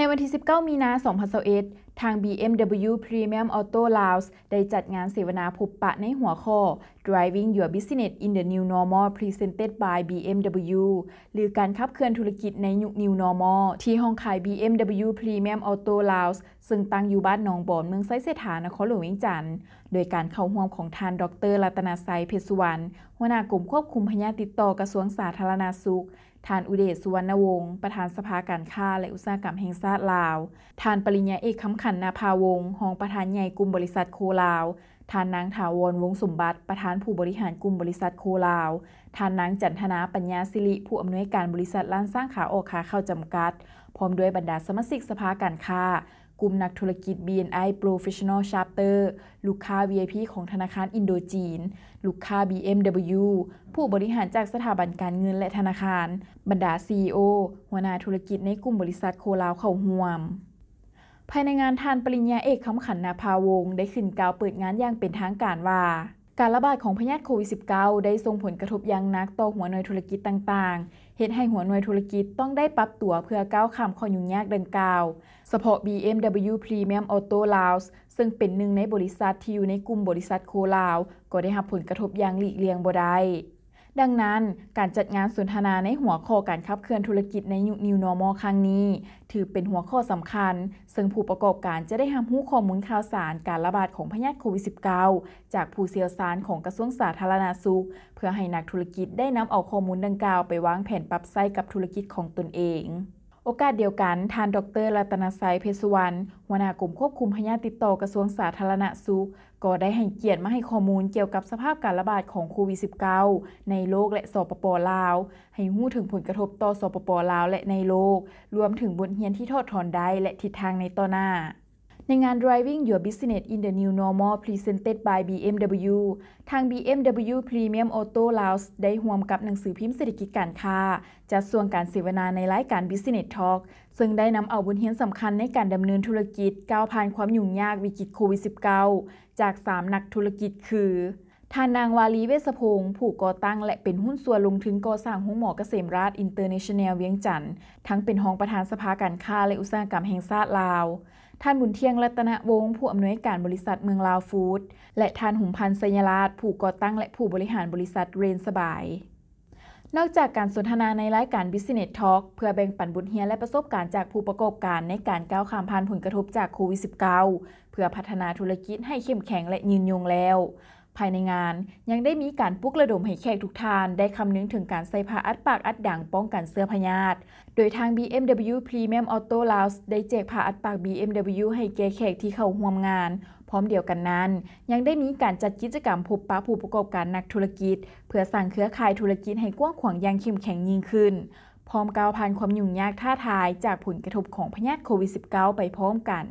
ในวันที่ 19 มีนา2021ทาง BMW Premium Auto Lounge ได้จัดงานเสวนาพบปะในหัวข้อ Driving Your Business in the New Normal Presented by BMW หรือการขับเคลื่อนธุรกิจในยุค New Normal ที่ห้องขาย BMW Premium Auto Lounge ซึ่งตั้งอยู่บ้านหนองบอน เมืองไซเซฐานครหลวงวงจันทร์ โดยการเข้าห่วมของทาน ดร รัตนาไซเพชรสุวรรณหัวหน้ากลุ่มควบคุมพยาติดต่อกระทรวงสาธารณาสุขท่านอุเดศสุวรรณวงศ์ประธานสภาการค้าและอุตสาหกรรมแห่งชาติลาวท่านปริญญาเอกคำขันนาภาวงศ์รองประธานใหญ่กลุ่มบริษัทโคลาวทานนางถาวรวงสมบัติ ประธานผู้บริหารกลุ่มบริษัทโคลาวทานนางจันทนาปัญญาสิริ ผู้อำนวยการบริษัทล้านสร้างขาออกขาเข้าจำกัด พร้อมด้วยบรรดาสมาชิกสภาการค้ากลุ่มนักธุรกิจ BNI Professional c h a r t e r ลูกค้า VIP ของธนาคารอินโดจีน ลูกค้า BMW ผู้บริหารจากสถาบันการเงินและธนาคาร บรรดา CEO หัวหน้าธุรกิจในกลุ่มบริษัทโคลาวเข้าห่วมภายในงานทานปริญญาเอกคำขันนาภาวง ได้ขึ้นกล่าวเปิดงานอย่างเป็นทางการว่าการระบาดของพยาธิโควิด -19 ได้ส่งผลกระทบอย่างนักต่อหัวหน่วยธุรกิจต่างๆ เหตุให้หัวหน่วยธุรกิจต้องได้ปรับตัวเพื่อก้าวข้ามข้อยุ่งยากดังกล่าวเฉพาะ BMW Premium Auto Laos ซึ่งเป็นหนึ่งในบริษัทที่อยู่ในกลุ่มบริษัทโคลาว ก็ได้รับผลกระทบอย่างหลีกเลี่ยงบ่ได้ดังนั้นการจัดงานสุนทนาในหัวข้อการขับเคลื่อนธุรกิจใน New Normal ครั้งนี้ ถือเป็นหัวข้อสำคัญซึ่งผู้ประกอบการจะได้าำหู้ข้อมูลข่าวสารการระบาดของพยาธิโควิด -19 จากผู้เสี่ยวารของกระทรวงสาธารณาสุข เพื่อให้นักธุรกิจได้นำเอาข้อมูลดังกล่าวไปวางแผนปรับไซ้กับธุรกิจของตนเองโอกาสเดียวกันทานดร รัตนายเพสรวรรณหัวหน้ากลุ่มควบคุมพยาธิติดต่อกระทรวงสาธารณสุขก็ได้ให้เกียรติมาให้ข้อมูลเกี่ยวกับสภาพการระบาดของโควิด -19 ในโลกและสปปลาว ให้หู้ถึงผลกระทบต่อสปปลาวและในโลก รวมถึงบทเรียนที่ทอดถอนได้และทิศทางในต่อหน้าในงาน Driving Your Business in the New Normal Presented by BMW ทาง BMW Premium Auto Laos ได้ห่วมกับหนังสือพิมพ์เศรษฐกิจการค้าจะส่วนการเสวนาในรายการ Business Talk ซึ่งได้นำเอาบทเรียนสำคัญในการดำเนินธุรกิจก้าวผ่านความยุ่งยากวิกฤตโควิด -19 จาก 3 นักธุรกิจคือทานนางวาลีเวสพงศ์ผู้ก่อตั้งและเป็นหุ้นส่วนลงทุนก่อสร้างห้องหมอเกษมราชอินเตอร์เนชั่นแนลเวียงจันทร์ทั้งเป็น้องประธานสภาการค้าและอุตสาหกรรมแห่งชาติลาว ท่านบุญเทียงรัตนวงศ์ผู้อำนวยการบริษัทเมืองลาวฟู้ด และท่านหุ่มพันธ์สัญษา์ผู้ก่อตั้งและผู้บริหารบริษัทเรนสบาย นอกจากการสนทนาในรายการ Business Talk เพื่อแบ่งปันบทเรียนและประสบการณ์จากผู้ประกอบการในการก้าวข้ามผ่านผลกระทบจากโควิด -19 เพื่อพัฒนาธุรกิจให้เข้มแข็งและยืนยงแล้วภายในงานยังได้มีการปุกระดมให้แขกทุกทานได้คำนึงถึงการใส่ผ้าอัดปากอัดด่างป้องกันเสื้อพยาธิ โดยทาง BMW Premium Auto Lounge ได้แจกผ้าอัดปาก BMW ให้แก่แขกที่เข้าร่วมงาน พร้อมเดียวกันนั้น ยังได้มีการจัดกิจกรรมพบปะผู้ประกอบการนักธุรกิจ เพื่อสร้างเครือข่ายธุรกิจให้กว้างขวางยั่งเข้มแข็งยิ่งขึ้นพร้อมก้าวผ่านความยุ่งยากท้าทายจากผลกระทบของพยาธิโควิด -19 ไปพร้อมกัน